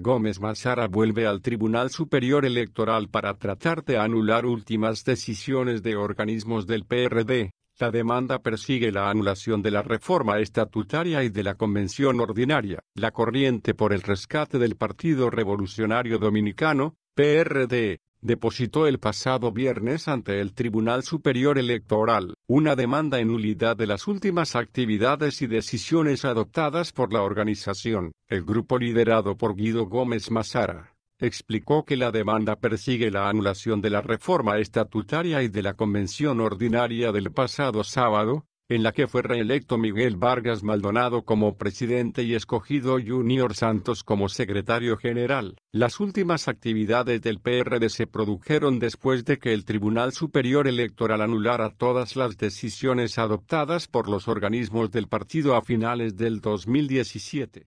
Gómez Mazara vuelve al Tribunal Superior Electoral para tratar de anular últimas decisiones de organismos del PRD. La demanda persigue la anulación de la reforma estatutaria y de la convención ordinaria. La corriente por el rescate del Partido Revolucionario Dominicano, PRD, depositó el pasado viernes ante el Tribunal Superior Electoral una demanda en nulidad de las últimas actividades y decisiones adoptadas por la organización. El grupo liderado por Guido Gómez Mazara explicó que la demanda persigue la anulación de la reforma estatutaria y de la convención ordinaria del pasado sábado, en la que fue reelecto Miguel Vargas Maldonado como presidente y escogido Junior Santos como secretario general. Las últimas actividades del PRD se produjeron después de que el Tribunal Superior Electoral anulara todas las decisiones adoptadas por los organismos del partido a finales del 2017.